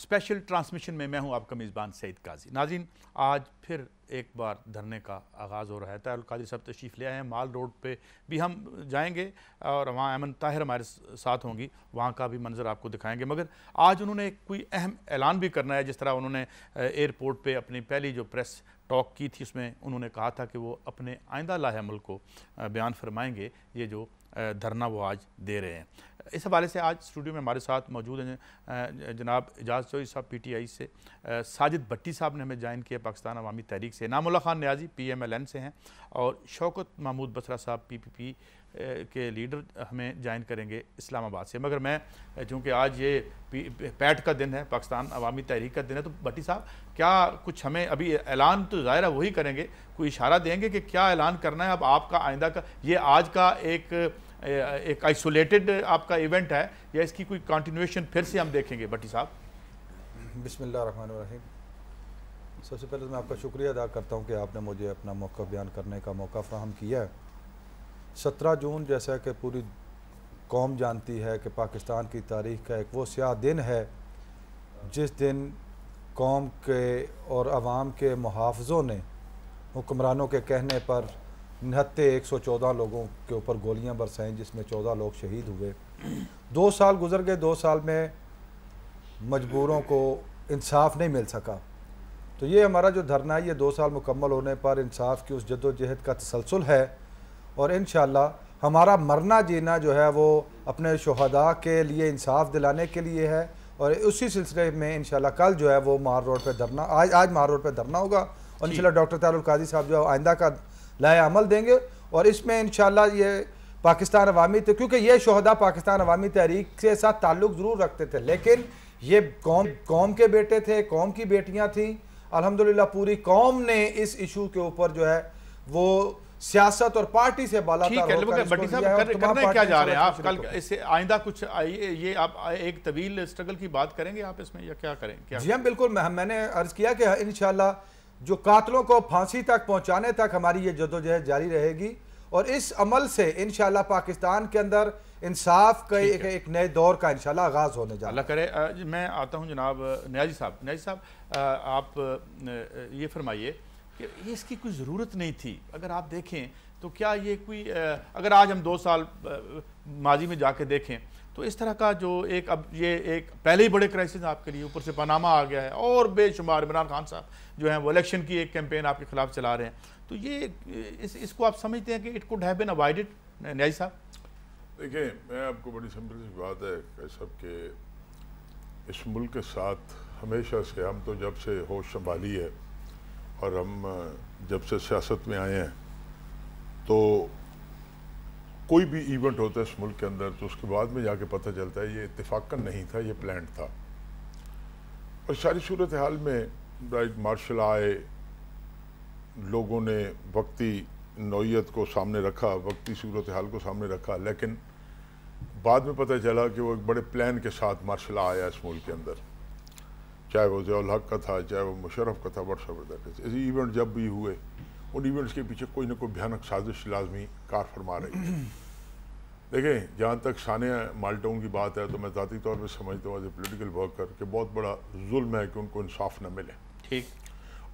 Special transmission में मैं हूं आपका मेज़बान सईद काजी नाजिन आज फिर एक बार धरने का आगाज़ हो रहा है काजी साहब तशरीफ़ ले आए हैं माल रोड पे भी हम जाएंगे और वहाँ अमन ताहिर हमारे साथ होंगी वहाँ का भी मंजर आपको दिखाएंगे मगर आज उन्होंने कोई अहम ऐलान भी करना है जिस तरह उन्होंने एयरपोर्ट पर अपनी पहली जो प्रेस टॉक की थी उसमें उन्होंने कहा था कि वो अपने आइंदा लाहे को बयान फरमाएँगे ये जो धरना वो आज दे रहे हैं इस हवाले से आज स्टूडियो में हमारे साथ मौजूद हैं जनाब एजाज चौधरी साहब पी टी आई से साजिद भट्टी साहब ने हमें ज्वाइन किया पाकिस्तान अवामी तहरीक से नाम Khan Niazi P M L N से हैं और शौकत महमूद बसरा साहब पी पी पी के लीडर हमें ज्वाइन करेंगे इस्लामाबाद से मगर मैं चूँकि आज ये पैट का दिन है पाकिस्तान अवामी तहरीक का दिन है तो भट्टी साहब क्या कुछ हमें अभी ऐलान तो ज़ाहिर है वही करेंगे कोई इशारा देंगे कि क्या ऐलान करना है अब आपका आइंदा का ये आज का एक एक आइसोलेटेड आपका इवेंट है या इसकी कोई कंटिन्यूएशन फिर से हम देखेंगे भट्टी साहब बिसमीम सबसे पहले तो मैं आपका शुक्रिया अदा करता हूँ कि आपने मुझे अपना मौका बयान करने का मौका फ्राहम किया है सत्रह जून जैसा कि पूरी कौम जानती है कि पाकिस्तान की तारीख का एक वो स्याह दिन है जिस दिन कौम के और आवाम के मुहाफ़ों ने हुक्मरानों के कहने पर निहत्ते 114 लोगों के ऊपर गोलियां बरसाएं जिसमें 14 लोग शहीद हुए दो साल गुजर गए दो साल में मजबूरों को इंसाफ नहीं मिल सका तो ये हमारा जो धरना है ये दो साल मुकम्मल होने पर इंसाफ की उस जद्दोजहद का तसलसल है और इन हमारा मरना जीना जो है वो अपने शहदा के लिए इंसाफ दिलाने के लिए है और उसी सिलसिले में इन कल जो है वो मार रोड पर धरना आज आज मार रोड पर धरना होगा और इन डॉक्टर तारुल काजी साहब जो आइंदा का लाएमल देंगे और इसमें इन ये पाकिस्तान अवामी थे क्योंकि ये शहदा पाकिस्तान अवामी तहरीक के साथ ताल्लुक ज़रूर रखते थे लेकिन ये कौम कौम के बेटे थे कौम की बेटियाँ थीं अलहमदिल्ला पूरी कौम ने इस इशू के ऊपर जो है वो सियासत और पार्टी से बाला ठीक है भट्टी साहब कर, करने क्या जा रहे हैं आप कल इससे आइंदा कुछ आई ये आप एक तवील स्ट्रगल की बात करेंगे आप इसमें या क्या करें क्या जी हम बिल्कुल मैं, मैंने अर्ज़ किया कि इन शाह जो कातलों को फांसी तक पहुंचाने तक हमारी ये जदोजहद जारी रहेगी और इस अमल से इन पाकिस्तान के अंदर इंसाफ का एक, एक नए दौर का इन आगाज़ होने जा अल्लाह करे आ, मैं आता हूँ जनाब न्याजी साहब न्याजी साहब आप ये फरमाइए कि इसकी कोई ज़रूरत नहीं थी अगर आप देखें तो क्या ये कोई अगर आज हम दो साल माजी में जाके देखें तो इस तरह का जो एक अब ये एक पहले ही बड़े क्राइसिस आपके लिए ऊपर से पनामा आ गया है और बेशुमार इमरान खान साहब जो हैं वो इलेक्शन की एक कैंपेन आपके खिलाफ चला रहे हैं तो ये इस इसको आप समझते हैं कि इट कुड हैव अवॉइडेड न्याय साहब देखिए मैं आपको बड़ी सिंपल सी बात है कि सब के इस मुल्क के साथ हमेशा से हम तो जब से होश संभाली है और हम जब से सियासत में आए हैं तो कोई भी इवेंट होता है इस मुल्क के अंदर तो उसके बाद में जाके पता चलता है ये इतफाक़न नहीं था ये प्लान था और सारी सूरत हाल में राइट मार्शल आए लोगों ने वक्ती नौीयत को सामने रखा वक्ती सूरत हाल को सामने रखा लेकिन बाद में पता चला कि वो एक बड़े प्लान के साथ मार्शल आया इस मुल्क के अंदर चाहे वो जयाल हक का था चाहे वो मुशरफ का था वट्सअप ऐसे इवेंट जब भी हुए उन इवेंट्स के पीछे कोई ना कोई भयानक साजिश लाजमी कार फरमा रही है देखें जहाँ तक सानिया माल्टाउन की बात है तो मैं ज़ाती तौर पर समझता हूँ एज ए पोलिटिकल वर्कर कि बहुत बड़ा जुल्म है कि उनको इंसाफ न मिले ठीक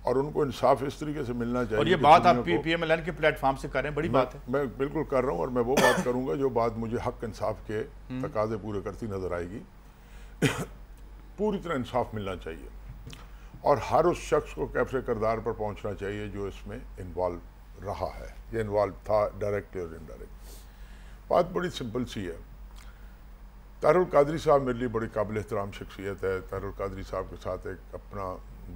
और उनको इंसाफ इस तरीके से मिलना चाहिए और ये बात आप पी एम के प्लेटफॉर्म से कर रहे हैं बड़ी बात है मैं बिल्कुल कर रहा हूँ और मैं वो बात करूँगा जो बात मुझे हक इंसाफ के हम्म। तकाजे पूरे करती नज़र आएगी पूरी तरह इंसाफ मिलना चाहिए और हर उस शख्स को कैफे करदार पर पहुंचना चाहिए जो इसमें इन्वॉल्व रहा है या इन्वॉल्व था डायरेक्टली और इनडायरेक्टली बात बड़ी सिंपल सी है तारुल कादरी साहब मेरे लिए बड़ी काबिल एहतराम शख्सियत है तारुल कादरी साहब के साथ एक अपना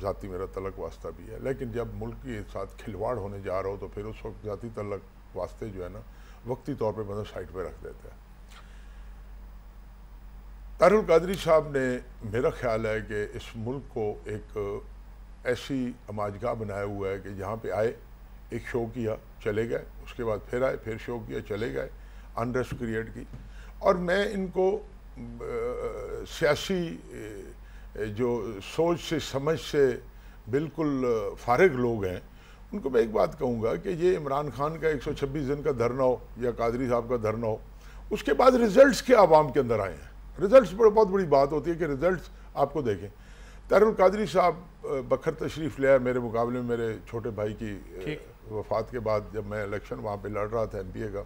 जाति मेरा तलक वास्ता भी है लेकिन जब मुल्क के साथ खिलवाड़ होने जा रहा हो तो फिर उस वक्त ज़ाति तलक वास्ते जो है ना वक्ती तौर पर मतलब साइड पर रख देते हैं तारुल कादरी साहब ने मेरा ख्याल है कि इस मुल्क को एक ऐसी अमाजगा बनाया हुआ है कि जहाँ पे आए एक शो किया चले गए उसके बाद फिर आए फिर शो किया चले गए अनरेस्ट क्रिएट की और मैं इनको सियासी जो सोच से समझ से बिल्कुल फारग लोग हैं उनको मैं एक बात कहूँगा कि ये इमरान खान का 126 दिन का धरना हो या कादरी साहब का धरना हो उसके बाद रिजल्ट्स क्या आवाम के अंदर आए हैं रिजल्ट्स पर बहुत बड़ी बात होती है कि रिजल्ट्स आपको देखें तारुल कादरी साहब बखर तशरीफ़ ले आए मेरे मुकाबले में मेरे छोटे भाई की वफात के बाद जब मैं इलेक्शन वहाँ पे लड़ रहा था एम पी ए का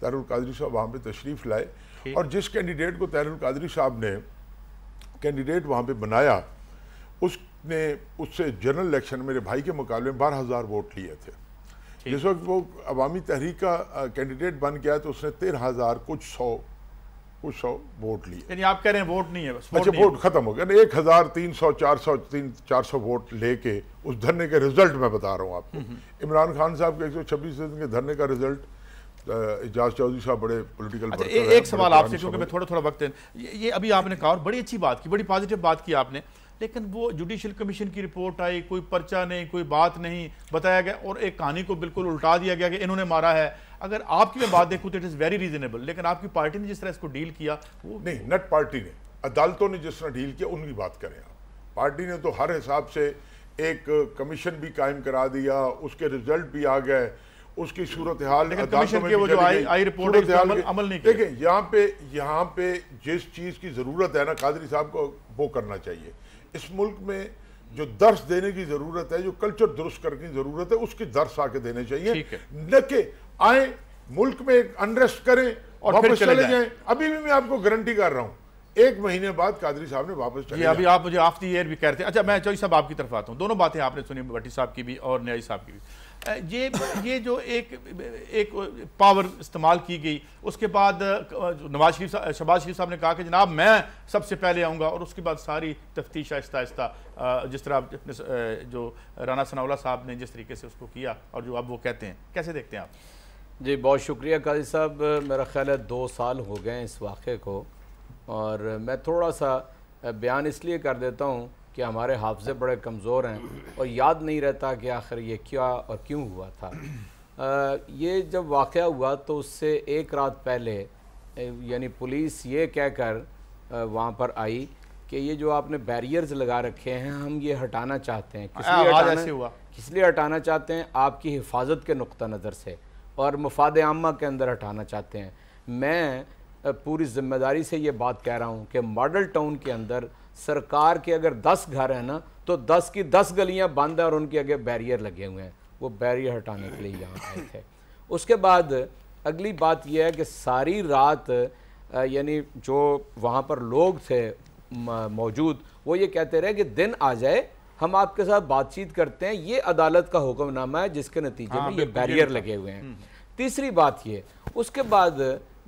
तारुल कादरी साहब वहाँ पे तशरीफ़ लाए और जिस कैंडिडेट को तारुल कादरी साहब ने कैंडिडेट वहाँ पे बनाया उसने उससे जनरल इलेक्शन मेरे भाई के मुकाबले में बारह हज़ार वोट लिए थे जिस वक्त वो अवामी तहरीक का कैंडिडेट बन गया तो उसने तेरह हज़ार कुछ सौ कुछ सौ वोट लिए यानी आप कह रहे हैं वोट नहीं है बस वोट अच्छा वोट खत्म हो गया एक हज़ार तीन सौ चार सौ तीन चार सौ वोट लेके उस धरने के रिजल्ट मैं बता रहा हूँ आपको हम्म, हम्म। इमरान खान साहब के एक सौ छब्बीस दिन के धरने का रिजल्ट एजाज चौधरी साहब बड़े पोलिटिकल अच्छा, ए, एक सवाल आपसे क्योंकि मैं थोड़ा थोड़ा वक्त ये अभी आपने कहा और बड़ी अच्छी बात की बड़ी पॉजिटिव बात की आपने लेकिन वो जुडिशल कमीशन की रिपोर्ट आई कोई पर्चा नहीं कोई बात नहीं बताया गया और एक कहानी को बिल्कुल उल्टा दिया गया कि इन्होंने मारा है अगर आपकी मैं बात देखूँ तो इट इज़ वेरी रीजनेबल लेकिन आपकी पार्टी ने जिस तरह इसको डील किया वो नहीं नट पार्टी ने अदालतों ने जिस तरह डील किया उनकी बात करें आप पार्टी ने तो हर हिसाब से एक कमीशन भी कायम करा दिया उसके रिजल्ट भी आ गए उसकी सूरत हाल देखिए यहाँ पे यहाँ पे जिस चीज़ की ज़रूरत है ना कादरी साहब को वो करना चाहिए इस मुल्क में जो दर्श देने की ज़रूरत है जो कल्चर दुरुस्त करने की ज़रूरत है उसकी दर्श आके देने चाहिए न कि आए मुल्क में एक अनरेस्ट करें और वापस चले जाएं अभी भी मैं आपको गारंटी कर रहा हूं एक महीने बाद कादरी साहब ने वापस चले अभी आप मुझे आफ्ती द ईयर भी कह रहे थे अच्छा मैं चौधरी साहब आपकी तरफ आता हूँ दोनों बातें आपने सुनी भट्टी साहब की भी और न्यायी साहब की भी ये ये जो एक एक पावर इस्तेमाल की गई उसके बाद नवाज शरीफ शहबाज शरीफ साहब ने कहा कि जनाब मैं सबसे पहले आऊँगा और उसके बाद सारी तफ्तीश आहिस्ता आहिस्ता जिस तरह आप जो राना सनावला साहब ने जिस तरीके से उसको किया और जो अब वो कहते हैं कैसे देखते हैं आप जी बहुत शुक्रिया काजी साहब मेरा ख्याल है दो साल हो गए इस वाक़े को और मैं थोड़ा सा बयान इसलिए कर देता हूँ कि हमारे हाफजे बड़े कमज़ोर हैं और याद नहीं रहता कि आखिर ये क्या और क्यों हुआ था आ, ये जब वाक़ हुआ तो उससे एक रात पहले यानी पुलिस ये कहकर वहाँ पर आई कि ये जो आपने बैरियर्स लगा रखे हैं हम ये हटाना चाहते हैं किस लिए हुआ किस लिए हटाना चाहते हैं आपकी हिफाजत के नुक़ नज़र से और मफाद आमा के अंदर हटाना चाहते हैं मैं पूरी जिम्मेदारी से ये बात कह रहा हूँ कि मॉडल टाउन के अंदर सरकार के अगर दस घर हैं ना तो दस की दस गलियां बंद हैं और उनके आगे बैरियर लगे हुए हैं वो बैरियर हटाने के लिए यहाँ आए थे उसके बाद अगली बात यह है कि सारी रात यानी जो वहाँ पर लोग थे मौजूद वो ये कहते रहे कि दिन आ जाए हम आपके साथ बातचीत करते हैं ये अदालत का हुक्मनामा है जिसके नतीजे हाँ, में ये बैरियर तो लगे हुए हैं हम्म। तीसरी बात ये उसके बाद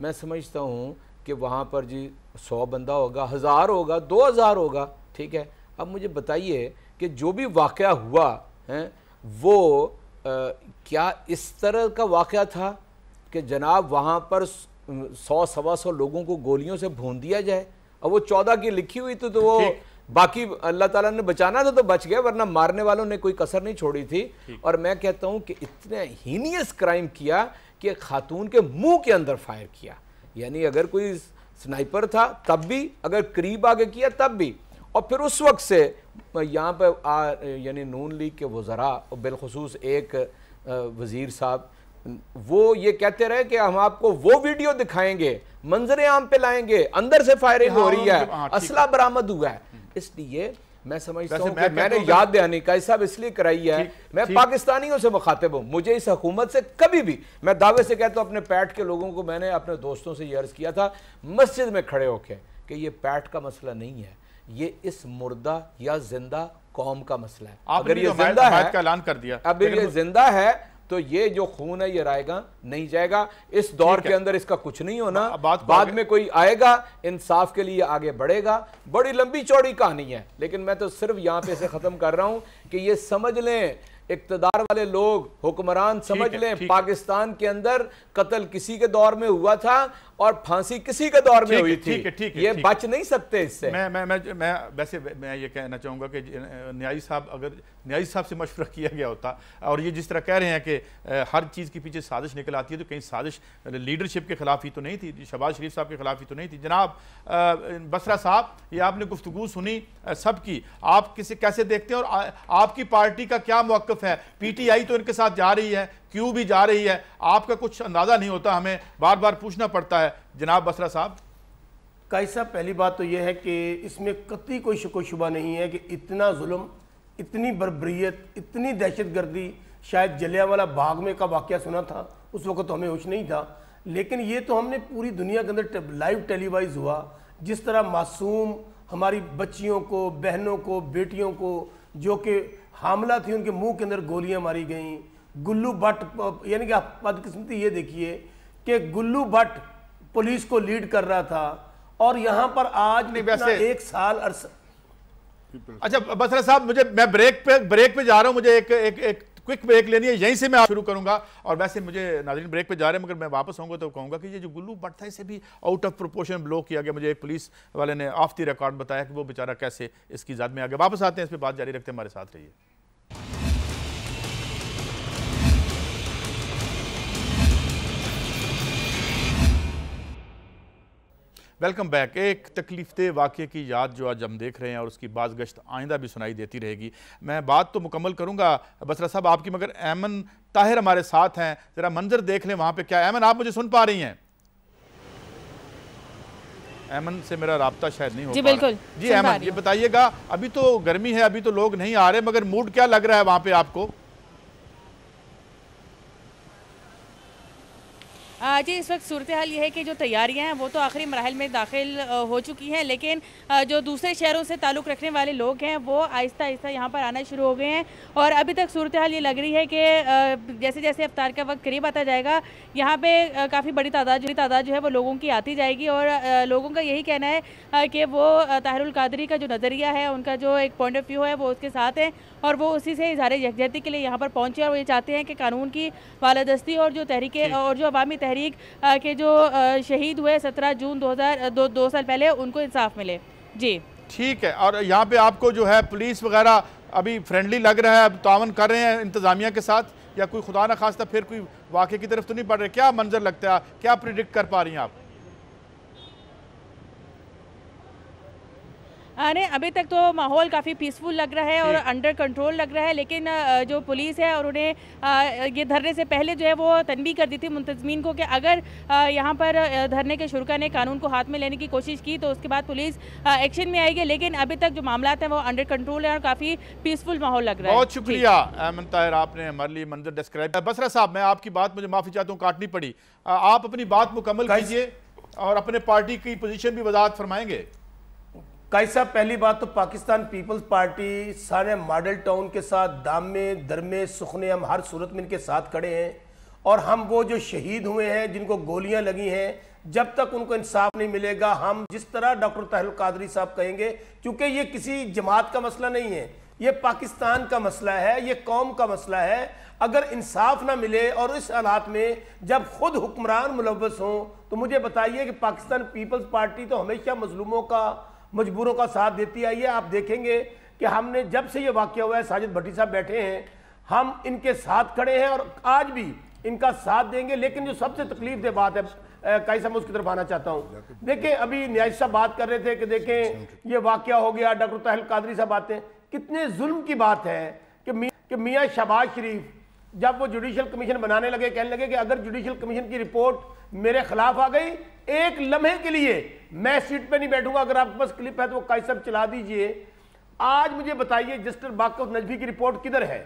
मैं समझता हूँ कि वहाँ पर जी सौ बंदा होगा हज़ार होगा दो हज़ार होगा ठीक है अब मुझे बताइए कि जो भी वाक़ हुआ है वो आ, क्या इस तरह का वाक़ था कि जनाब वहाँ पर सौ सवा सौ लोगों को गोलियों से भून दिया जाए और वो चौदह की लिखी हुई तो, तो वो बाकी अल्लाह ताला ने बचाना था तो बच गया वरना मारने वालों ने कोई कसर नहीं छोड़ी थी और मैं कहता हूँ कि इतने हीनियस क्राइम किया कि खातून के मुंह के अंदर फायर किया यानी अगर कोई स्नाइपर था तब भी अगर करीब आगे किया तब भी और फिर उस वक्त से यहाँ पर यानी नून लीग के वज़रा बिलखसूस एक वज़ीर साहब वो ये कहते रहे कि हम आपको वो वीडियो दिखाएंगे मंजरे आम पे लाएंगे अंदर से फायरिंग हो हाँ, रही है हाँ, असला बरामद हुआ है हम्म। इसलिए मैं समझता हूँ मैं मैंने याद दहानी का हिसाब इसलिए कराई है मैं पाकिस्तानियों से मुखातिब हूं मुझे इस हकूमत से कभी भी मैं दावे से कहता हूं अपने पैट के लोगों को मैंने अपने दोस्तों से यह अर्ज़ किया था मस्जिद में खड़े होके कि ये पैट का मसला नहीं है ये इस मुर्दा या जिंदा कौम का मसला है अगर ये तो जिंदा है का ऐलान कर दिया अब ये जिंदा है तो ये जो खून है ये रायगा नहीं जाएगा इस दौर के अंदर इसका कुछ नहीं होना बा, हाँ, बात बाद में कोई आएगा इंसाफ के लिए आगे बढ़ेगा बड़ी लंबी चौड़ी कहानी है लेकिन मैं तो सिर्फ यहां पे इसे ख़त्म कर रहा हूं कि ये समझ लें इकतदार वाले लोग हुक्मरान समझ लें पाकिस्तान के अंदर कत्ल किसी के दौर में हुआ था और फांसी किसी के दौर में हुई थी ठीक है ये बच नहीं सकते इससे मैं मैं मैं मैं वैसे मैं ये कहना चाहूँगा कि न्यायी साहब अगर न्यायी साहब से मशवरा किया गया होता और ये जिस तरह कह रहे हैं कि हर चीज़ के पीछे साजिश निकल आती है तो कहीं साजिश लीडरशिप के खिलाफ ही तो नहीं थी शहबाज शरीफ साहब के खिलाफ ही तो नहीं थी जनाब बसरा साहब ये आपने गुफ्तु सुनी सबकी आप किसे कैसे देखते हैं और आपकी पार्टी का क्या मौका मौकफ है पीटीआई तो इनके साथ जा रही है क्यू भी जा रही है आपका कुछ अंदाज़ा नहीं होता हमें बार बार पूछना पड़ता है जनाब बसरा साहब काई साहब पहली बात तो यह है कि इसमें कतई कोई शको शुबा नहीं है कि इतना जुल्म इतनी बरबरीत इतनी दहशत गर्दी शायद जलियावाला बाग में का वाक्य सुना था उस वक्त तो हमें होश नहीं था लेकिन ये तो हमने पूरी दुनिया के अंदर टे, लाइव टेलीवाइज हुआ जिस तरह मासूम हमारी बच्चियों को बहनों को बेटियों को जो कि हमला थी उनके मुंह के अंदर गोलियां मारी गईं गुल्लू भट्ट यानी कि आप बदकिस्मती ये देखिए कि गुल्लू भट्ट पुलिस को लीड कर रहा था और यहाँ पर आज नहीं वैसे एक साल अरसा अच्छा बसरा साहब मुझे मैं ब्रेक पे ब्रेक पे जा रहा हूँ मुझे एक एक एक क्विक ब्रेक लेनी है यहीं से मैं शुरू करूंगा और वैसे मुझे नाजरीन ब्रेक पे जा रहे हैं मगर मैं वापस आऊँगा तो कहूँगा कि ये जो गुल्लू बढ़ता था इसे भी आउट ऑफ प्रोपोर्शन ब्लो किया गया मुझे एक पुलिस वाले ने ऑफ दी रिकॉर्ड बताया कि वो बेचारा कैसे इसकी जद में आ गया वापस आते हैं इस पर बात जारी रखते हैं हमारे साथ रहिए वेलकम बैक एक तकलीफ दे वाक़े की याद जो आज हम देख रहे हैं और उसकी बाजगश्त आइंदा भी सुनाई देती रहेगी मैं बात तो मुकम्मल करूंगा बसरा साहब आपकी मगर ऐमन ताहिर हमारे साथ हैं ज़रा मंजर देख लें वहाँ पे क्या ऐमन आप मुझे सुन पा रही हैं ऐमन से मेरा रबता शायद नहीं हो जी बिल्कुल जी ऐमन ये बताइएगा अभी तो गर्मी है अभी तो लोग नहीं आ रहे मगर मूड क्या लग रहा है वहाँ पे आपको जी इस वक्त सूरत हाल ये है कि जो तैयारियां हैं वो तो आखिरी मरहल में दाखिल हो चुकी हैं लेकिन जो दूसरे शहरों से ताल्लुक़ रखने वाले लोग हैं वो आहिस्ता आहिस्ता यहाँ पर आना शुरू हो गए हैं और अभी तक सूरत हाल ये लग रही है कि जैसे जैसे अवतार का वक्त करीब आता जाएगा यहाँ पर काफ़ी बड़ी तादाद जो तादाद जो है वो लोगों की आती जाएगी और लोगों का यही कहना है कि वो ताहरुल का जो नज़रिया है उनका जो एक पॉइंट ऑफ व्यू है वो उसके साथ हैं और वो उसी से इजहार यकजहती के लिए यहाँ पर पहुँचे और वो ये चाहते हैं कि कानून की बालादस्ती और जो तहरीके और जो अवामी तहरीक तहरीक के जो शहीद हुए सत्रह जून दो हज़ार दो, दो साल पहले उनको इंसाफ मिले जी ठीक है और यहाँ पे आपको जो है पुलिस वगैरह अभी फ्रेंडली लग रहा है अब तावन तो कर रहे हैं इंतज़ामिया के साथ या कोई खुदा ना खास्ता फिर कोई वाक़े की तरफ तो नहीं पड़ रहे क्या मंजर लगता है क्या प्रिडिक्ट कर पा रही हैं आप अरे अभी तक तो माहौल काफ़ी पीसफुल लग रहा है और अंडर कंट्रोल लग रहा है लेकिन जो पुलिस है और उन्हें ये धरने से पहले जो है वो तनबी कर दी थी मुंतजमीन को कि अगर यहाँ पर धरने के शुरुआ ने कानून को हाथ में लेने की कोशिश की तो उसके बाद पुलिस एक्शन में आएगी लेकिन अभी तक जो मामला है वो अंडर कंट्रोल है और काफ़ी पीसफुल माहौल लग रहा है बहुत शुक्रिया अहमद ताहिर आपने हमारे लिए मंजर डिस्क्राइब बसरा साहब मैं आपकी बात मुझे माफ़ी चाहता हूँ काटनी पड़ी आप अपनी बात मुकम्मल कीजिए और अपने पार्टी की पोजिशन भी वजात फरमाएंगे काई साहब पहली बात तो पाकिस्तान पीपल्स पार्टी सारे मॉडल टाउन के साथ दाम में दर में सुखने हम हर सूरत में इनके साथ खड़े हैं और हम वो जो शहीद हुए हैं जिनको गोलियां लगी हैं जब तक उनको इंसाफ नहीं मिलेगा हम जिस तरह डॉक्टर ताहिर कादरी साहब कहेंगे क्योंकि ये किसी जमात का मसला नहीं है ये पाकिस्तान का मसला है ये कौम का मसला है अगर इंसाफ ना मिले और इस हालात में जब खुद हुक्मरान मुलवस हों तो मुझे बताइए कि पाकिस्तान पीपल्स पार्टी तो हमेशा मजलूमों का मजबूरों का साथ देती आई है आप देखेंगे कि हमने जब से ये वाक्य हुआ है साजिद भट्टी साहब बैठे हैं हम इनके साथ खड़े हैं और आज भी इनका साथ देंगे लेकिन जो सबसे तकलीफ दे बात है कई समय उसकी तरफ आना चाहता हूँ देखें अभी न्याय साहब बात कर रहे थे कि देखें ये वाक्य हो गया डॉक्टर तहल कादरी साहब आते हैं कितने जुल्म की बात है कि मियाँ शबाज शरीफ जब वो जुडिशियल कमीशन बनाने लगे कहने लगे कि अगर जुडिशियल कमीशन की रिपोर्ट मेरे खिलाफ आ गई एक लम्हे के लिए मैं सीट पे नहीं बैठूंगा अगर आपके पास क्लिप है तो काई साहब चला दीजिए आज मुझे बताइए जस्टिस बाकर नजफी की रिपोर्ट किधर है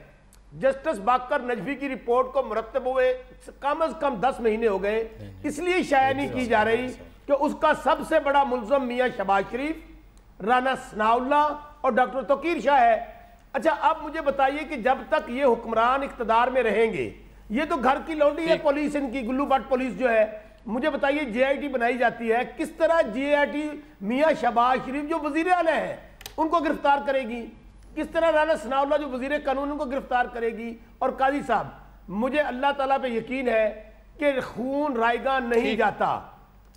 जस्टिस बाकर नजफी की रिपोर्ट को मरतब हुए कम अज कम दस महीने हो गए इसलिए शाया नहीं की जा रही कि उसका सबसे बड़ा मुलजम मियाँ शबाज शरीफ राना सनाउल्ला और डॉक्टर तोकीर शाह है अच्छा अब मुझे बताइए कि जब तक ये हुक्मरान इकतदार में रहेंगे ये तो घर की लौंडी है पुलिस इनकी गुल्लू भट्ट पुलिस जो है मुझे बताइए टी बनाई जाती है किस तरह टी मियां शबाज शरीफ जो वजीर अल है उनको गिरफ्तार करेगी किस तरह राना सनाउल्ला जो वजीर कानून उनको गिरफ्तार करेगी और काजी साहब मुझे अल्लाह तला पे यकीन है कि खून रायगा नहीं जाता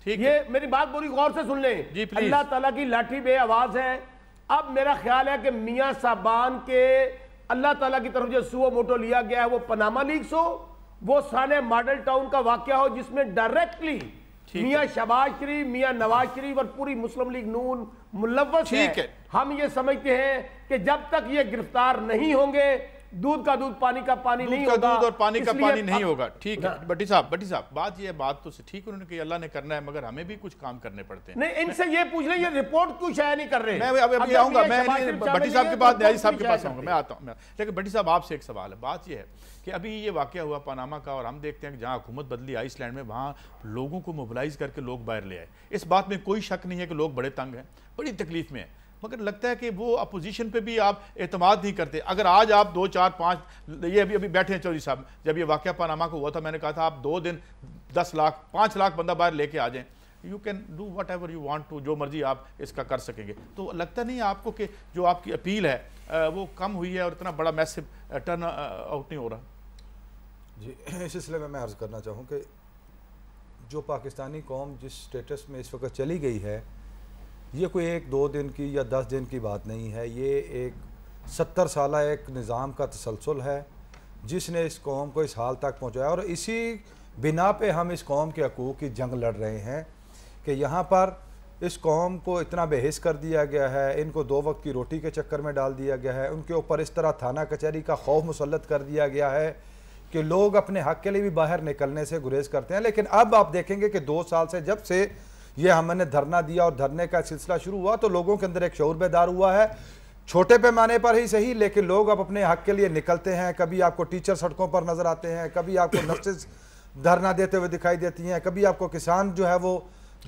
ये मेरी बात पूरी गौर से सुन लें अल्लाह तला की लाठी बे आवाज है अब मेरा ख्याल है कि मियाँ साबान के अल्लाह ताला की तरफ जो सुबह मोटो लिया गया है वो पनामा लीग हो वो सारे मॉडल टाउन का वाक्य हो जिसमें डायरेक्टली मियाँ शबाज शरीफ मियाँ नवाज शरीफ और पूरी मुस्लिम लीग नून मुलवस है।, है हम ये समझते हैं कि जब तक ये गिरफ्तार नहीं होंगे दूध का दूध पानी का पानी नहीं होगा दूध और पानी का पानी नहीं होगा ठीक है हाँ। बटी साहब बटी साहब बात ये बात तो ठीक उन्होंने कही अल्लाह ने करना है मगर हमें भी कुछ काम करने पड़ते हैं नहीं इनसे ये पूछ रहे ये रिपोर्ट क्यों शायद नहीं कर रहे मैं अभी अभी आऊंगा मैं बटी साहब तो के पास न्यायी साहब के पास आऊंगा मैं आता हूँ लेकिन बटी साहब आपसे एक सवाल है बात यह है कि अभी ये वाक्य हुआ पनामा का और हम देखते हैं कि जहाँ हुकूमत बदली आइसलैंड में वहाँ लोगों को मोबिलाइज करके लोग बाहर ले आए इस बात में कोई शक नहीं है कि लोग बड़े तंग हैं बड़ी तकलीफ में है मगर लगता है कि वो अपोजिशन पे भी आप अतमाद नहीं करते अगर आज आप दो चार पाँच ये अभी अभी बैठे हैं चौधरी साहब जब ये वाक्य पानामा को हुआ था मैंने कहा था आप दो दिन दस लाख पाँच लाख बंदा बाहर लेके आ जाएँ you can do whatever you want to जो मर्जी आप इसका कर सकेंगे तो लगता नहीं आपको कि जो आपकी अपील है वो कम हुई है और इतना बड़ा मैसेब टर्न आउट नहीं हो रहा जी इस सिलसिले में मैं अर्ज़ करना चाहूँ कि जो पाकिस्तानी कौम जिस स्टेटस में इस वक्त चली गई है ये कोई एक दो दिन की या दस दिन की बात नहीं है ये एक सत्तर साल एक निज़ाम का तसलसल है जिसने इस कौम को इस हाल तक पहुँचाया और इसी बिना पे हम इस कौम के हकूक़ की जंग लड़ रहे हैं कि यहाँ पर इस कौम को इतना बेहस कर दिया गया है इनको दो वक्त की रोटी के चक्कर में डाल दिया गया है उनके ऊपर इस तरह थाना कचहरी का खौफ मुसलत कर दिया गया है कि लोग अपने हक के लिए भी बाहर निकलने से गुरेज करते हैं लेकिन अब आप देखेंगे कि दो साल से जब से ये हमने धरना दिया और धरने का सिलसिला शुरू हुआ तो लोगों के अंदर एक शौर बेदार हुआ है छोटे पैमाने पर ही सही लेकिन लोग अब अपने हक के लिए निकलते हैं कभी आपको टीचर सड़कों पर नजर आते हैं कभी आपको नर्सेज धरना देते हुए दिखाई देती हैं कभी आपको किसान जो है वो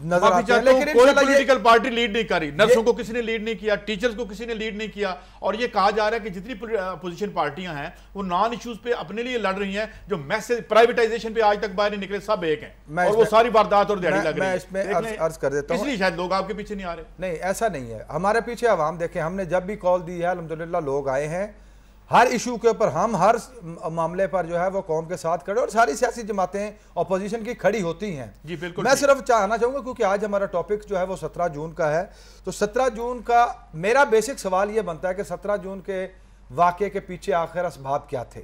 नजर आते हैं लेकिन कोई पॉलिटिकल पार्टी लीड नहीं करी नर्सों को किसी ने लीड नहीं किया टीचर्स को किसी ने लीड नहीं किया और ये कहा जा रहा है कि जितनी अपोजिशन पार्टियां हैं वो नॉन इश्यूज पे अपने लिए लड़ रही हैं जो मैसेज प्राइवेटाइजेशन पे आज तक बाहर नहीं निकले सब एक है और वो सारी वारदात और दिहाड़ी लग रही है अर्ज कर देता इसलिए शायद लोग आपके पीछे नहीं आ रहे नहीं ऐसा नहीं है हमारे पीछे आवाम देखे हमने जब भी कॉल दी है अलहमदुल्ला लोग आए हैं हर इशू के ऊपर हम हर मामले पर जो है वो कौम के साथ खड़े और सारी सियासी जमातें अपोजिशन की खड़ी होती हैं जी बिल्कुल मैं सिर्फ चाहना चाहूँगा क्योंकि आज हमारा टॉपिक जो है वो सत्रह जून का है तो सत्रह जून का मेरा बेसिक सवाल ये बनता है कि सत्रह जून के वाक़े के पीछे आखिर इसबाब क्या थे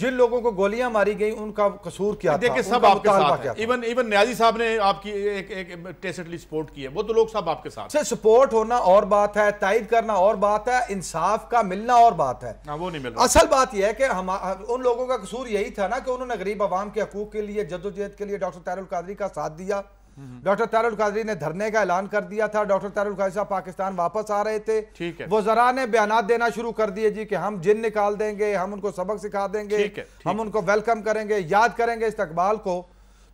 जिन लोगों को गोलियां मारी गई उनका कसूर क्या देखिए सब आपके साथ है इवन इवन न्याजी साहब ने आपकी एक एक टेस्टली सपोर्ट की है वो तो लोग सब आपके साथ से सपोर्ट होना और बात है तायद करना और बात है इंसाफ का मिलना और बात है आ, हाँ, वो नहीं मिल असल बात यह है कि हम उन लोगों का कसूर यही था ना कि उन्होंने गरीब आवाम के हकूक के लिए जदोजहद के लिए डॉक्टर तैरुल कादरी का साथ दिया डॉक्टर तारुल कादरी ने धरने का ऐलान कर दिया था डॉक्टर तारुल कादरी साहब पाकिस्तान वापस आ रहे थे ठीक है वो जरा ने बयान देना शुरू कर दिए जी कि हम जिन निकाल देंगे हम उनको सबक सिखा देंगे ठीक है, ठीक हम उनको वेलकम करेंगे याद करेंगे इस्तकबाल को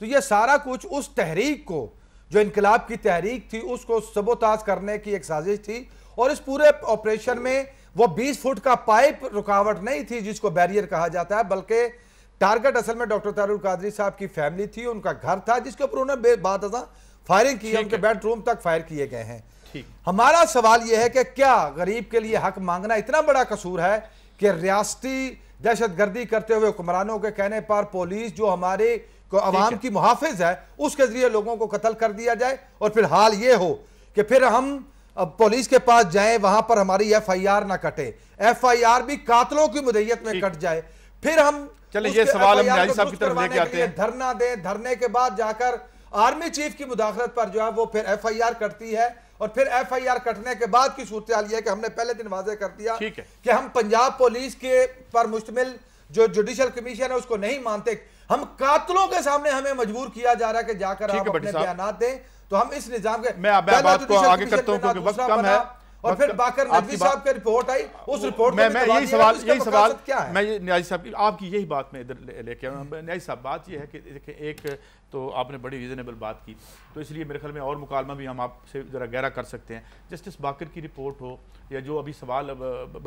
तो ये सारा कुछ उस तहरीक को जो इनकलाब की तहरीक थी उसको सबोताज करने की एक साजिश थी और इस पूरे ऑपरेशन में वो बीस फुट का पाइप रुकावट नहीं थी जिसको बैरियर कहा जाता है बल्कि टारगेट असल में डॉक्टर तारुल कादरी साहब की फैमिली थी उनका घर था जिसके ऊपर उन्होंने बाद फायरिंग की उनके बेडरूम तक फायर किए गए हैं हमारा सवाल यह है कि क्या गरीब के लिए हक मांगना इतना बड़ा कसूर है कि रियासती दहशतगर्दी करते हुए हुक्मरानों के कहने पर पुलिस जो हमारे को अवाम की मुहाफिज है उसके जरिए लोगों को कत्ल कर दिया जाए और फिर हाल ये हो कि फिर हम पुलिस के पास जाएं वहां पर हमारी एफ आई आर ना कटे एफ आई आर भी कातलों की मुदैयत में कट जाए फिर हम चले ये सवाल हम न्याय साहब की तरफ लेके आते हैं धरना दे धरने के बाद जाकर आर्मी चीफ की मुदाखलत पर जो है वो फिर एफ आई आर करती है और फिर एफ आई आर कटने के बाद की सूरत है कि हमने पहले दिन वाजे कर दिया कि हम पंजाब पुलिस के पर मुश्तमिल जो जुडिशल कमीशन है उसको नहीं मानते हम कातलों के सामने हमें मजबूर किया जा रहा है कि जाकर आप अपने बयान दें तो हम इस निजाम के मैं, मैं बात को आगे करता हूँ क्योंकि वक्त कम है और फिर बाकर नदवी साहब की रिपोर्ट आई उस रिपोर्ट में मैं यही सवाल यही सवाल क्या है मैं न्याय साहब आपकी यही बात मैं इधर लेके आऊँ न्याय साहब बात यह है कि एक तो आपने बड़ी रीज़नेबल बात की तो इसलिए मेरे ख्याल में और मुकालमा भी हम आपसे ज़रा गहरा कर सकते हैं जस्टिस बाकर की रिपोर्ट हो या जो अभी सवाल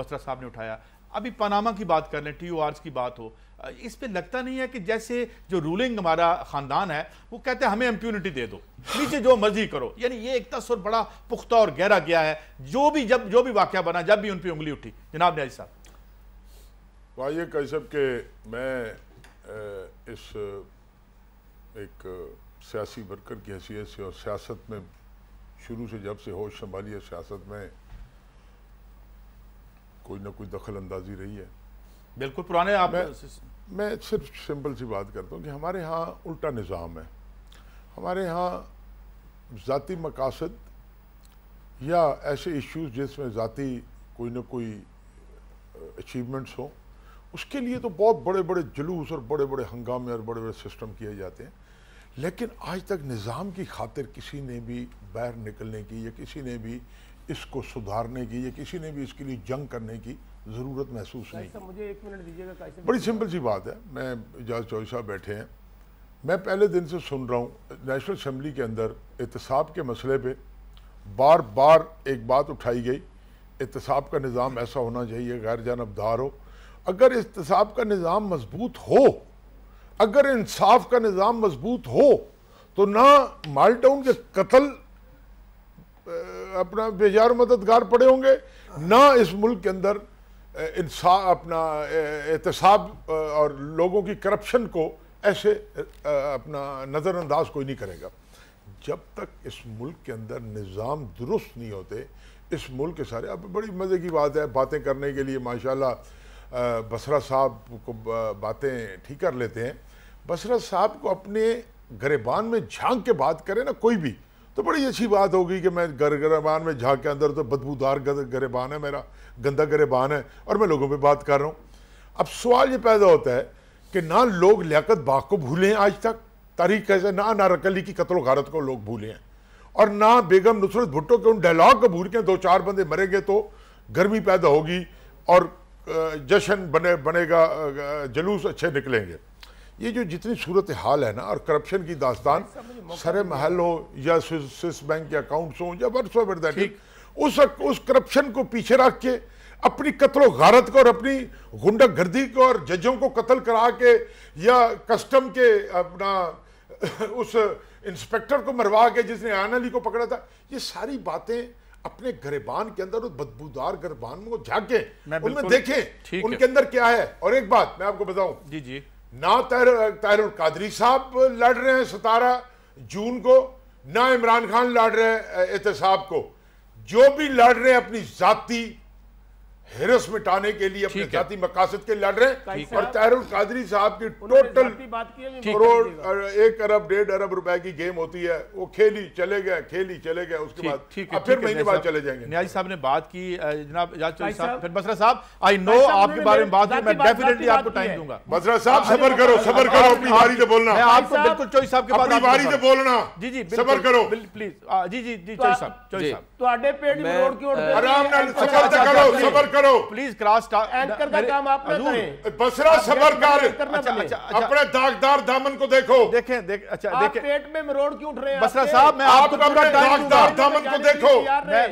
बसरा साहब ने उठाया अभी पनामा की बात कर लें टी ओ की बात हो इस पे लगता नहीं है कि जैसे जो रूलिंग हमारा खानदान है वो कहते हैं हमें इम्प्यूनिटी दे दो नीचे जो मर्जी करो यानी ये एक तस्वर बड़ा पुख्ता और गहरा गया है जो भी जब जो भी वाक्य बना जब भी उन पर उंगली उठी जनाब न्याजी साहब भाई कैसब के मैं इस एक सियासी वर्कर की हैसियत से और सियासत में शुरू से जब से होश संभाली है सियासत में कोई ना कोई दखल अंदाजी रही है बिल्कुल पुराने आप मैं, मैं सिर्फ सिंपल सी बात करता हूँ कि हमारे यहाँ उल्टा निज़ाम है हमारे यहाँ ज़ाती मकासद या ऐसे इश्यूज जिसमें ज़ाती कोई ना कोई अचीवमेंट्स हों उसके लिए तो बहुत बड़े बड़े जुलूस और बड़े बड़े हंगामे और बड़े बड़े सिस्टम किए जाते हैं लेकिन आज तक निज़ाम की खातिर किसी ने भी बाहर निकलने की या किसी ने भी इसको सुधारने की या किसी ने भी इसके लिए जंग करने की ज़रूरत महसूस नहीं मुझे एक मिनट दीजिएगा बड़ी सिंपल सी बात है मैं एजाज चौधरी साहब बैठे हैं मैं पहले दिन से सुन रहा हूँ नेशनल असम्बली के अंदर एहतसाब के मसले पर बार बार एक बात उठाई गई एहतसाब का निज़ाम ऐसा होना चाहिए गैर जानबदार हो अगर एहतसाब का निज़ाम मजबूत हो अगर इंसाफ का निज़ाम मजबूत हो तो ना मालटाउन के कत्ल अपना बेजार मददगार पड़े होंगे ना इस मुल्क के अंदर इंसा अपना एहतसाब और लोगों की करप्शन को ऐसे अपना नज़रअंदाज कोई नहीं करेगा जब तक इस मुल्क के अंदर निज़ाम दुरुस्त नहीं होते इस मुल्क के सारे अब बड़ी मज़े की बात है बातें करने के लिए माशाल्लाह बसरा साहब को बातें ठीक कर लेते हैं बसरा साहब को अपने गरेबान में झांक के बात करें ना कोई भी तो बड़ी अच्छी बात होगी कि मैं गर गरेबान में झाँक के अंदर तो बदबूदार गरेबान है मेरा गंदा गरेबान है और मैं लोगों पर बात कर रहा हूँ अब सवाल ये पैदा होता है कि ना लोग लियाकत बाग को भूले हैं आज तक तारीख कैसे ना नारकली की कतलो गारत को लोग भूले हैं और ना बेगम नुसरत भुट्टो के उन डायलॉग को भूल के दो चार बंदे मरेंगे तो गर्मी पैदा होगी और जश्न बने बनेगा जुलूस अच्छे निकलेंगे ये जो जितनी सूरत हाल है ना और करप्शन की दास्तान सरे महल हो या स्विस बैंक के अकाउंट्स हो या वर्ष उस उस करप्शन को पीछे रख के अपनी कत्लो गारत को और अपनी गुंडा गर्दी को और जजों को कत्ल करा के या कस्टम के अपना उस इंस्पेक्टर को मरवा के जिसने आन अली को पकड़ा था ये सारी बातें अपने गरेबान के अंदर उस बदबूदार गरबान में झाके उनमें देखें उनके अंदर क्या है और एक बात मैं आपको बताऊं जी जी ना तहर कादरी साहब लड़ रहे हैं सतारह जून को ना इमरान खान लड़ रहे हैं एहतसाब को जो भी लड़ रहे हैं अपनी जाति हेरस मिटाने के लिए अपने जाति मकासद के लड़ रहे हैं और तहरुल कादरी साहब की टोटल करोड़ एक अरब डेढ़ अरब रुपए की गेम होती है वो खेली चले गए खेली चले गए उसके बाद ठीक है फिर महीने बाद चले जाएंगे न्याजी साहब ने बात की जनाब साहब फिर बसरा साहब आई नो आपके बारे में बात मैं डेफिनेटली आपको टाइम दूंगा बसरा साहब सबर करो सबर करो अपनी बारी से बोलना आपको बिल्कुल चोई साहब के बाद बारी से बोलना जी जी सबर करो प्लीज जी जी जी तो चोई साहब चोई साहब तो आराम सबर करो सबर करो प्लीज क्रॉस एंकर का काम आप ना करें बसरा सबर कर अच्छा, अच्छा, अपने अच्छा। दागदार दामन को देखो देखें देख अच्छा देखें पेट में मरोड़ क्यों उठ रहे हैं बसरा साहब मैं आपको अपने दागदार दामन को देखो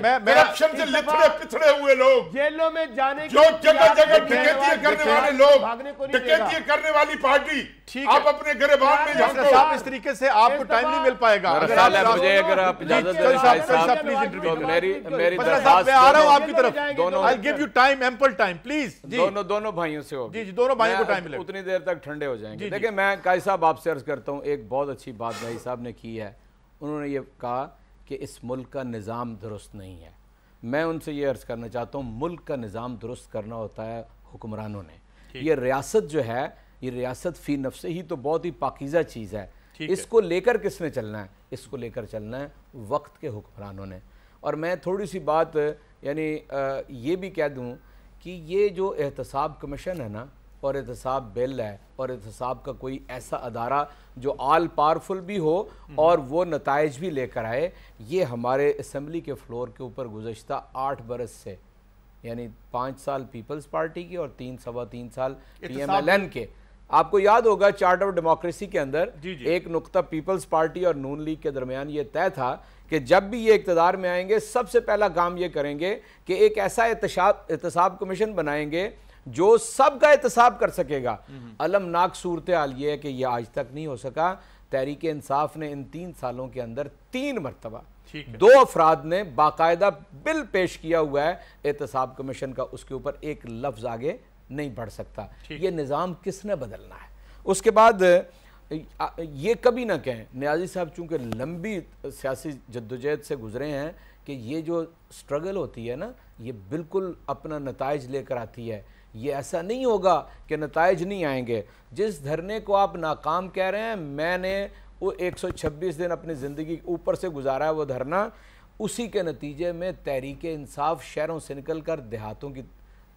मैं करप्शन से लिथड़े पिथड़े हुए लोग जेलों में जाने जो जगह जगह डकैतियां करने वाले लोग डकैतियां करने वाली पार्टी ठीक आप अपने बाहर में झांको साहब इस तरीके से आपको टाइम नहीं मिल पाएगा मुझे अगर आप इजाजत दें प्लीज इंटरव्यू तो मेरी मेरी दरखास्त मैं आ रहा हूं आपकी तरफ दोनों I give you time ample time please दोनों दोनों भाइयों से होगी जी दोनों भाइयों को टाइम मिलेगा उतनी देर तक ठंडे हो जाएंगे देखिए मैं काई साहब आपसे अर्ज करता हूं एक बहुत अच्छी बात भाई साहब ने की है उन्होंने ये कहा कि इस मुल्क का निज़ाम दुरुस्त नहीं है मैं उनसे ये अर्ज़ करना चाहता हूँ मुल्क का निज़ाम दुरुस्त करना होता है हुक्मरानों ने ये रियासत जो है ये रियासत फ़ी नफसे ही तो बहुत ही पाकिज़ा चीज़ है इसको लेकर किसने चलना है इसको लेकर चलना है वक्त के हुक्मरानों ने और मैं थोड़ी सी बात यानी ये भी कह दूँ कि ये जो एहतसाब कमीशन है ना और एहतसाब बिल है और एहतसाब का कोई ऐसा अदारा जो आल पावरफुल भी हो हम्म। और वो नतज भी लेकर आए ये हमारे असम्बली के फ्लोर के ऊपर गुजशत आठ बरस से यानी पाँच साल पीपल्स पार्टी की और तीन सवा तीन साल पी एम एल एन के आपको याद होगा चार्ट ऑफ डेमोक्रेसी के अंदर जी जी। एक नुकता पीपल्स पार्टी और नून लीग के दरमियान ये तय था कि जब भी ये इकतदार में आएंगे सबसे पहला काम ये करेंगे कि एक ऐसा एहतसाब कमीशन बनाएंगे जो सबका एहतसाब कर सकेगा हम्म। अलमनाक सूरत हाल ये है कि यह आज तक नहीं हो सका तहरीक इंसाफ ने इन तीन सालों के अंदर तीन मरतबा दो अफराद ने बाकायदा बिल पेश किया हुआ है एहतसाब कमीशन का उसके ऊपर एक लफ्ज आगे नहीं बढ़ सकता ये निज़ाम किसने बदलना है उसके बाद ये कभी ना कहें न्याजी साहब चूंकि लंबी सियासी जद्दोजहद से गुजरे हैं कि ये जो स्ट्रगल होती है ना ये बिल्कुल अपना नतज लेकर आती है ये ऐसा नहीं होगा कि नतज नहीं आएंगे जिस धरने को आप नाकाम कह रहे हैं मैंने वो 126 दिन अपनी ज़िंदगी ऊपर से गुजारा है वो धरना उसी के नतीजे में तहरीक इंसाफ शहरों से निकल कर देहातों की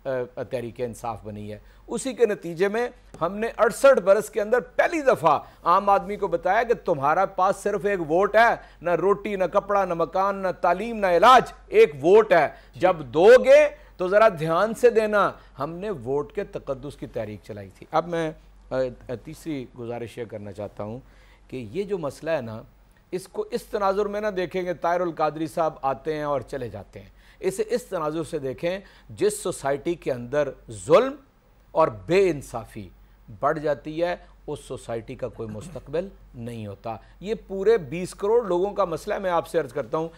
तहरीक इंसाफ बनी है उसी के नतीजे में हमने अड़सठ बरस के अंदर पहली दफ़ा आम आदमी को बताया कि तुम्हारा पास सिर्फ एक वोट है ना रोटी ना कपड़ा ना मकान ना तालीम ना इलाज एक वोट है जब दोगे तो ज़रा ध्यान से देना हमने वोट के तकदस की तहरीक चलाई थी अब मैं तीसरी गुजारिश यह करना चाहता हूँ कि ये जो मसला है ना इसको इस तनाजुर में ना देखेंगे तायरुल कादरी साहब आते हैं और चले जाते हैं इसे इस तनाजु से देखें जिस सोसाइटी के अंदर जुल्म और बेानसाफ़ी बढ़ जाती है उस सोसाइटी का कोई मुस्तबिल नहीं होता ये पूरे 20 करोड़ लोगों का मसला है मैं आपसे अर्ज करता हूँ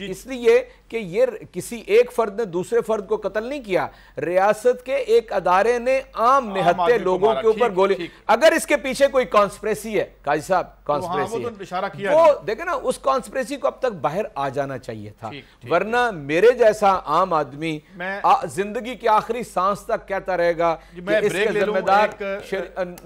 इसलिए कि ये किसी एक फर्द ने दूसरे फर्द को कत्ल नहीं किया रियासत के एक अदारे ने आम निहत्ते लोगों के ऊपर गोली अगर इसके पीछे कोई कॉन्स्परेसी है काजी साहब कॉन्स्परेसी तो हाँ, वो, तो वो देखे ना उस कॉन्स्परेसी को अब तक बाहर आ जाना चाहिए था वरना मेरे जैसा आम आदमी जिंदगी की आखिरी सांस तक कहता रहेगा जिम्मेदार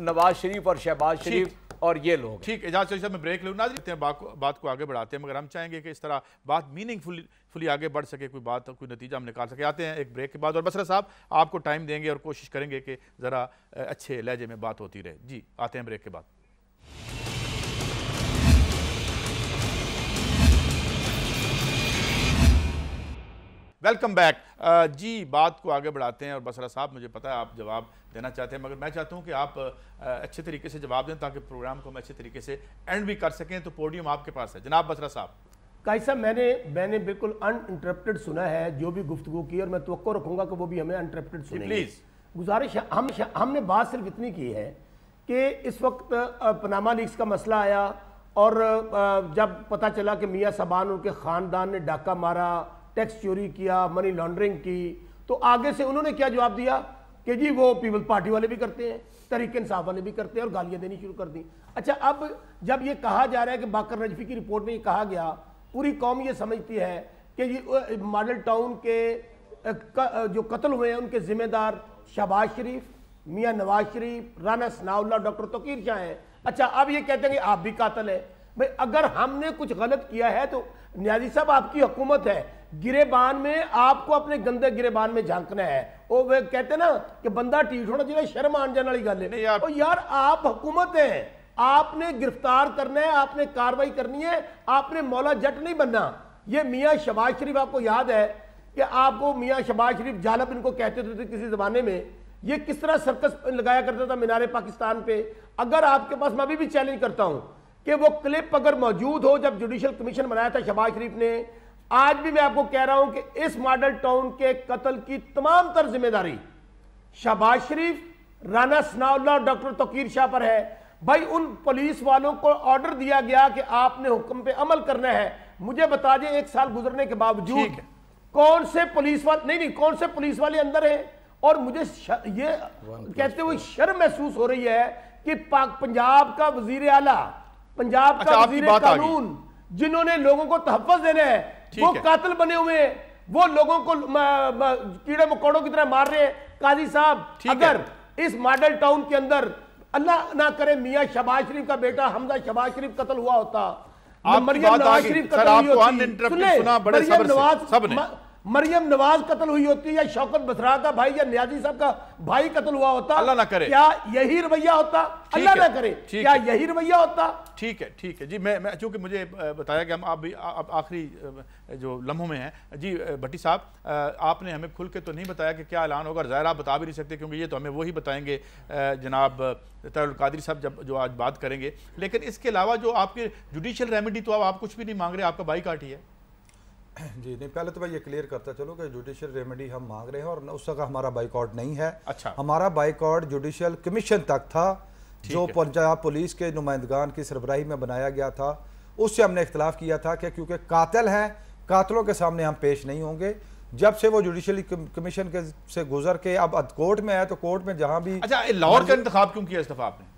नवाज शरीफ और शहबाज शरीफ और ये लोग ठीक एजाज चौधरी साहब मैं ब्रेक लूँ देते हैं बात को बात को आगे बढ़ाते हैं मगर हम चाहेंगे कि इस तरह बात मीनिंगफुली फुली आगे बढ़ सके कोई बात कोई नतीजा हम निकाल सके आते हैं एक ब्रेक के बाद और बसरा साहब आपको टाइम देंगे और कोशिश करेंगे कि ज़रा अच्छे लहजे में बात होती रहे जी आते हैं ब्रेक के बाद वेलकम बैक जी बात को आगे बढ़ाते हैं और बसरा साहब मुझे पता है आप जवाब देना चाहते हैं मगर मैं चाहता हूं कि आप अच्छे तरीके से जवाब दें ताकि प्रोग्राम को हम अच्छे तरीके से एंड भी कर सकें तो पोडियम आपके पास है जनाब बसरा साहब काई साहब मैंने मैंने बिल्कुल इंटरप्टेड सुना है जो भी गुफ्तु की और मैं तो रखूंगा कि वो भी हमें अनटरप्टेड सुने प्लीज़ गुजारिश हम हमने बात सिर्फ इतनी की है कि इस वक्त पनामा लीग्स का मसला आया और जब पता चला कि मियाँ साबान उनके ख़ानदान ने डाका मारा टैक्स चोरी किया मनी लॉन्ड्रिंग की तो आगे से उन्होंने क्या जवाब दिया कि जी वो पीपल पार्टी वाले भी करते हैं तरीके इंसाफ वाले भी करते हैं और गालियाँ देनी शुरू कर दी अच्छा अब जब ये कहा जा रहा है कि बाकर नजफी की रिपोर्ट में ये कहा गया पूरी कौम ये समझती है कि ये मॉडल टाउन के जो कत्ल हुए हैं उनके जिम्मेदार शहबाज शरीफ मियाँ नवाज शरीफ राना सनाउल्ला डॉक्टर तोकीर शाह हैं अच्छा अब ये कहते हैं कि आप भी कातल है भाई अगर हमने कुछ गलत किया है तो न्याजी साहब आपकी हुकूमत है गिरेबान में आपको अपने गंदे गिरेबान में झांकना है वो वे कहते ना कि बंदा ठीक होना चाहिए शर्म ਆਣ जाने वाली गल यार।, ਉਹ ਯਾਰ ਆਪ ਹਕੂਮਤ आपने गिरफ्तार करना है आपने कार्रवाई करनी है आपने मौला जट नहीं बनना ये मियाँ शबाज शरीफ आपको याद है कि आपको मियाँ शबाज शरीफ जालब इनको कहते थे, किसी ज़माने में ये किस तरह सर्कस लगाया करता था मीनारे पाकिस्तान पे अगर आपके पास मैं अभी भी चैलेंज करता हूं कि वो क्लिप अगर मौजूद हो जब जुडिशल कमीशन बनाया था शबाज शरीफ ने आज भी मैं आपको कह रहा हूं कि इस मॉडल टाउन के कत्ल की तमाम तर जिम्मेदारी शहबाज शरीफ राना सनाउल्ला और डॉक्टर तकीर शाह पर है भाई उन पुलिस वालों को ऑर्डर दिया गया कि आपने हुक्म पे अमल करना है मुझे बता दें एक साल गुजरने के बावजूद कौन से पुलिस वाले नहीं नहीं कौन से पुलिस वाले अंदर हैं और मुझे ये कहते हुए शर्म महसूस हो रही है कि पंजाब का वजीर आला पंजाब अच्छा, का वजीर कानून जिन्होंने लोगों को तहफ़ देना है वो कातिल बने हुए हैं वो लोगों को कीड़े मकोड़ों की तरह मार रहे हैं काजी साहब अगर इस मॉडल टाउन के अंदर अल्लाह ना करे मियां शबाज शरीफ का बेटा हमजा शबाज शरीफ कत्ल हुआ होता आप मरियम नवाज शरीफ कतल हुई होती सुना बड़े सबने मरियम नवाज कत्ल हुई होती या शौकत बसरा का भाई या न्याजी साहब का भाई कत्ल हुआ होता अल्लाह ना करे क्या यही रवैया होता अल्लाह ना करे क्या यही रवैया होता ठीक है ठीक है जी मैं मैं चूंकि मुझे बताया कि हम आप भी आप आखिरी जो लम्हों में हैं जी भट्टी साहब आपने हमें खुल के तो नहीं बताया कि क्या ऐलान होगा ज़ाहिर आप बता भी नहीं सकते क्योंकि ये तो हमें वही बताएंगे जनाब तरुलकादरी साहब जब जो आज बात करेंगे लेकिन इसके अलावा जो आपके जुडिशल रेमेडी तो आप कुछ भी नहीं मांग रहे आपका बाई काट ही है जी नहीं पहले तो भाई ये क्लियर करता चलो कि जुडिशियल रेमेडी हम मांग रहे हैं और उस जगह हमारा बाइकआउट नहीं है अच्छा हमारा बाइकआउट जुडिशियल कमीशन तक था जो पंजाब पुलिस के नुमाइंदगान की सरबराही में बनाया गया था उससे हमने इख्तलाफ किया था कि क्योंकि कातल हैं कातलों के सामने हम पेश नहीं होंगे जब से वो जुडिशल कमीशन के से गुजर के अब कोर्ट में आया तो कोर्ट में जहाँ भी अच्छा लाहौर का इंतजाम क्यों किया इस्तीफा आपने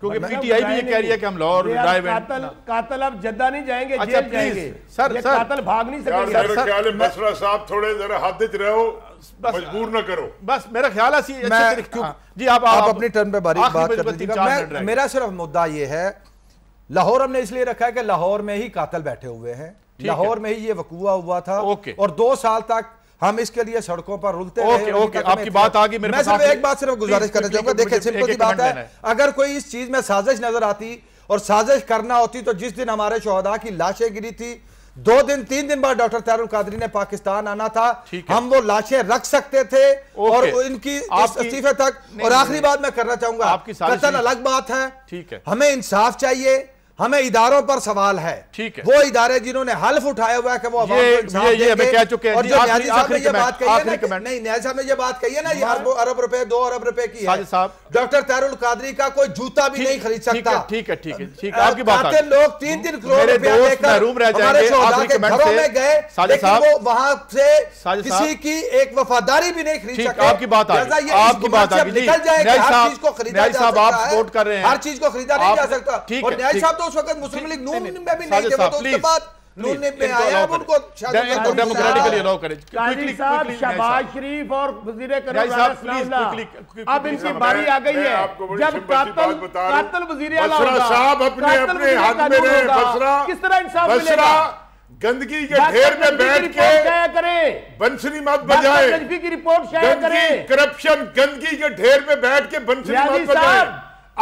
क्योंकि पीटीआई मतलब भी ये कह रही है कि हम लॉ लाहौर कातल कातल अब जद्दा नहीं जाएंगे अच्छा प्लीज सर सर कातल भाग नहीं सकते मेरा ख्याल है मसरा साहब थोड़े जरा हद च रहो मजबूर ना करो बस मेरा ख्याल है हाँ। जी आप आप अपनी टर्न पे बारी बात कर मेरा सिर्फ मुद्दा ये है लाहौर हमने इसलिए रखा है कि लाहौर में ही कातल बैठे हुए हैं लाहौर में ही ये वकूआ हुआ था और दो साल तक हम इसके लिए सड़कों पर रुलते ओके ओके आपकी बात आ गई मैं सिर्फ एक बात सिर्फ गुजारिश करना चाहूंगा देखिए की बात है अगर कोई इस चीज में साजिश नजर आती और साजिश करना होती तो जिस दिन हमारे शोहदा की लाशें गिरी थी दो दिन तीन दिन बाद डॉक्टर तारुल कादरी ने पाकिस्तान आना था हम वो लाशें रख सकते थे और इनकी इस्तीफे तक और आखिरी बात मैं करना चाहूंगा आपकी अलग बात है ठीक है हमें इंसाफ चाहिए हमें اداروں પર સવાલ છે વો ادارے જિન્હોને હલ્ફ ઉઠાયા હુઆ કે વો આવામ કો ઇન્સાફ દેગે યે યે અમે કેહ ચુકે હે આખરી બાત કહીએ નયય સાહેબ ને યે બાત કહી હે ના યાર 2 અરબ રૂપય 2 અરબ રૂપય કી હે સાજીદ સાહેબ ડોક્ટર તૈરુલ કાદરી કા કોઈ જૂતા ભી નહી ખરીદ સકતા ઠીક હે ઠીક હે ઠીક આપકી બાત આતે લોગ 3-3 કરોડ રૂપયા લેકર મેરે દો અરબ રહે જાયે આખરી કમેન્ટ મેં ગયે સાજીદ સાહેબ વો વહા સે કિસી કી એક વફાદારી ભી નહી ખરીદ સકતા ઠીક આપકી બાત આગી આપકી બાત આગી નયય સાહેબ આ ચીઝ કો ખરીદ નહી જા સકતા નયય સાહેબ આપ સપોર્ટ કર રહે હે હર ચીઝ કો ખરીદા નહી જા સકતા ઓર નયય સાહેબ उस वक्त मुस्लिम लीग नून में भी नहीं थे तो उसके बाद नून ने आया अब उनको डेमोक्रेटिकली अलाउ करें क्विकली शहबाज शरीफ और वजीर अब इनकी बारी आ गई है जब कातल कातल वजीर साहब अपने अपने हाथ में रहे बसरा किस तरह इंसाफ मिलेगा गंदगी के ढेर में बैठ के करें बंसरी मत बजाए की रिपोर्ट करें करप्शन गंदगी के ढेर में बैठ के बंसरी मत बजाए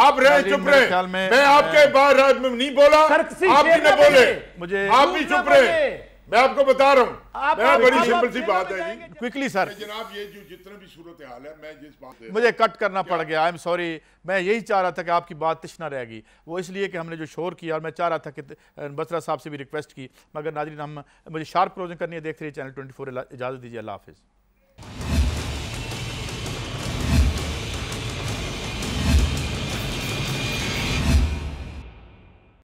आप रहे चुप रहे मैं आपके बाहर राज में नहीं बोला आप भी न बोले मुझे आप भी चुप रहे मैं आपको बता रहा हूँ बड़ी सिंपल सी बात है क्विकली सर जनाब ये जो जितना भी सूरत हाल है मैं जिस बात मुझे कट करना पड़ गया आई एम सॉरी मैं यही चाह रहा था कि आपकी बात तिशना रहेगी वो इसलिए कि हमने जो शोर किया और मैं चाह रहा था कि बसरा साहब से भी रिक्वेस्ट की मगर नाजरीन हम मुझे शार्प क्लोजिंग करनी है देख रही है चैनल ट्वेंटी इजाज़त दीजिए अल्लाह हाफिज़